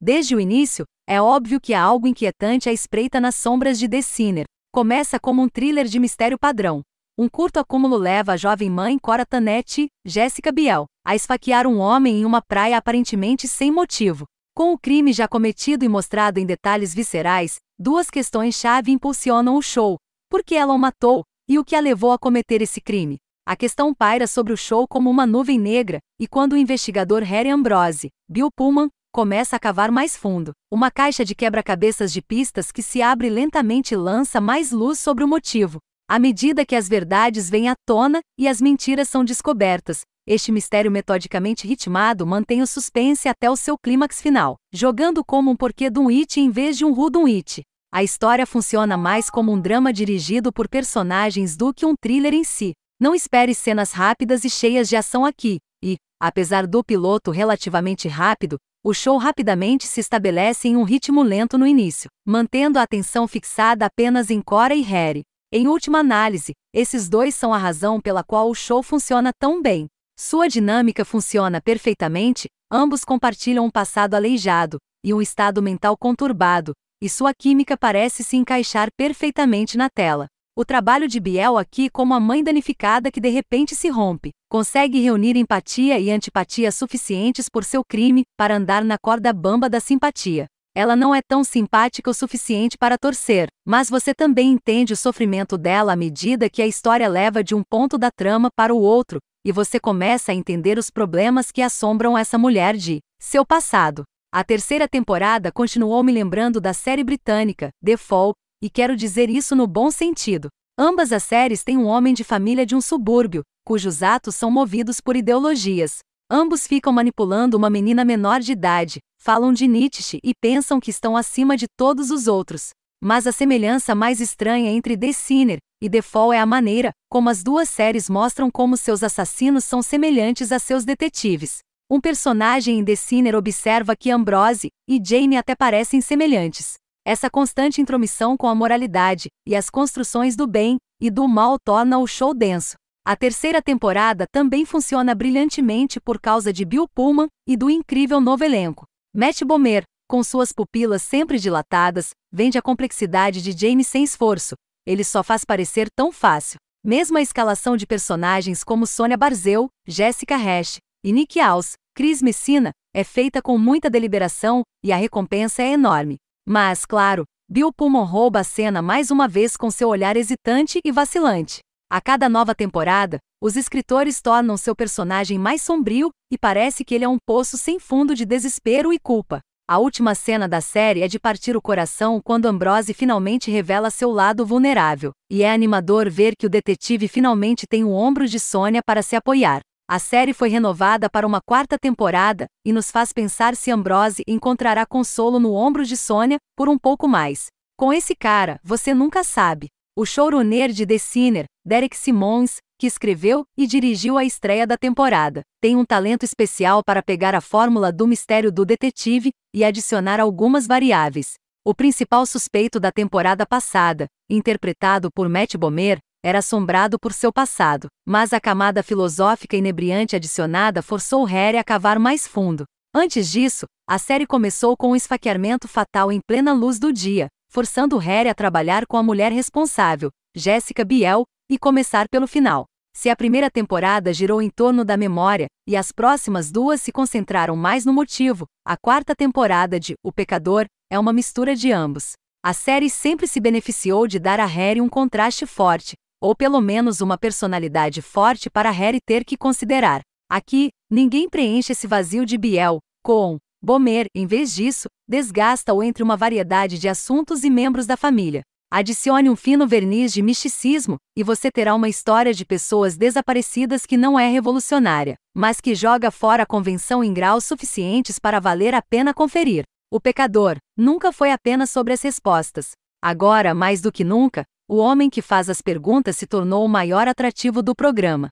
Desde o início, é óbvio que há algo inquietante à espreita nas sombras de The Sinner. Começa como um thriller de mistério padrão. Um curto acúmulo leva a jovem mãe Cora Tanetti, Jessica Biel, a esfaquear um homem em uma praia aparentemente sem motivo. Com o crime já cometido e mostrado em detalhes viscerais, duas questões-chave impulsionam o show: por que ela o matou e o que a levou a cometer esse crime? A questão paira sobre o show como uma nuvem negra, e quando o investigador Harry Ambrose, Bill Pullman, Começa a cavar mais fundo. Uma caixa de quebra-cabeças de pistas que se abre lentamente lança mais luz sobre o motivo. À medida que as verdades vêm à tona e as mentiras são descobertas, este mistério metodicamente ritmado mantém o suspense até o seu clímax final, jogando como um porquê de um it em vez de um who de um it. A história funciona mais como um drama dirigido por personagens do que um thriller em si. Não espere cenas rápidas e cheias de ação aqui, e, apesar do piloto relativamente rápido, o show rapidamente se estabelece em um ritmo lento no início, mantendo a atenção fixada apenas em Cora e Harry. Em última análise, esses dois são a razão pela qual o show funciona tão bem. Sua dinâmica funciona perfeitamente, ambos compartilham um passado aleijado e um estado mental conturbado, e sua química parece se encaixar perfeitamente na tela. O trabalho de Biel aqui como a mãe danificada que de repente se rompe, consegue reunir empatia e antipatia suficientes por seu crime para andar na corda bamba da simpatia. Ela não é tão simpática o suficiente para torcer, mas você também entende o sofrimento dela à medida que a história leva de um ponto da trama para o outro, e você começa a entender os problemas que assombram essa mulher de seu passado. A terceira temporada continuou me lembrando da série britânica, The Fall, e quero dizer isso no bom sentido. Ambas as séries têm um homem de família de um subúrbio, cujos atos são movidos por ideologias. Ambos ficam manipulando uma menina menor de idade, falam de Nietzsche e pensam que estão acima de todos os outros. Mas a semelhança mais estranha entre The Sinner e The Fall é a maneira como as duas séries mostram como seus assassinos são semelhantes a seus detetives. Um personagem em The Sinner observa que Ambrose e Jane até parecem semelhantes. Essa constante intromissão com a moralidade e as construções do bem e do mal torna o show denso. A terceira temporada também funciona brilhantemente por causa de Bill Pullman e do incrível novo elenco. Matt Bomer, com suas pupilas sempre dilatadas, vende a complexidade de Jane sem esforço. Ele só faz parecer tão fácil. Mesmo a escalação de personagens como Sônia Barzeu, Jessica Hash e Nick House, Chris Messina, é feita com muita deliberação e a recompensa é enorme. Mas, claro, Bill Pullman rouba a cena mais uma vez com seu olhar hesitante e vacilante. A cada nova temporada, os escritores tornam seu personagem mais sombrio e parece que ele é um poço sem fundo de desespero e culpa. A última cena da série é de partir o coração quando Ambrose finalmente revela seu lado vulnerável, e é animador ver que o detetive finalmente tem o ombro de Sônia para se apoiar. A série foi renovada para uma quarta temporada e nos faz pensar se Ambrose encontrará consolo no ombro de Sônia por um pouco mais. Com esse cara, você nunca sabe. O showrunner de The Sinner, Derek Simons, que escreveu e dirigiu a estreia da temporada, tem um talento especial para pegar a fórmula do mistério do detetive e adicionar algumas variáveis. O principal suspeito da temporada passada, interpretado por Matt Bomer, era assombrado por seu passado, mas a camada filosófica inebriante adicionada forçou Harry a cavar mais fundo. Antes disso, a série começou com um esfaqueamento fatal em plena luz do dia, forçando Harry a trabalhar com a mulher responsável, Jessica Biel, e começar pelo final. Se a primeira temporada girou em torno da memória, e as próximas duas se concentraram mais no motivo, a quarta temporada de O Pecador é uma mistura de ambos. A série sempre se beneficiou de dar a Harry um contraste forte, ou pelo menos uma personalidade forte para Harry ter que considerar. Aqui, ninguém preenche esse vazio de Biel, com Bomer, em vez disso, desgasta-o entre uma variedade de assuntos e membros da família. Adicione um fino verniz de misticismo, e você terá uma história de pessoas desaparecidas que não é revolucionária, mas que joga fora a convenção em graus suficientes para valer a pena conferir. O pecador nunca foi apenas sobre as respostas. Agora, mais do que nunca, o homem que faz as perguntas se tornou o maior atrativo do programa.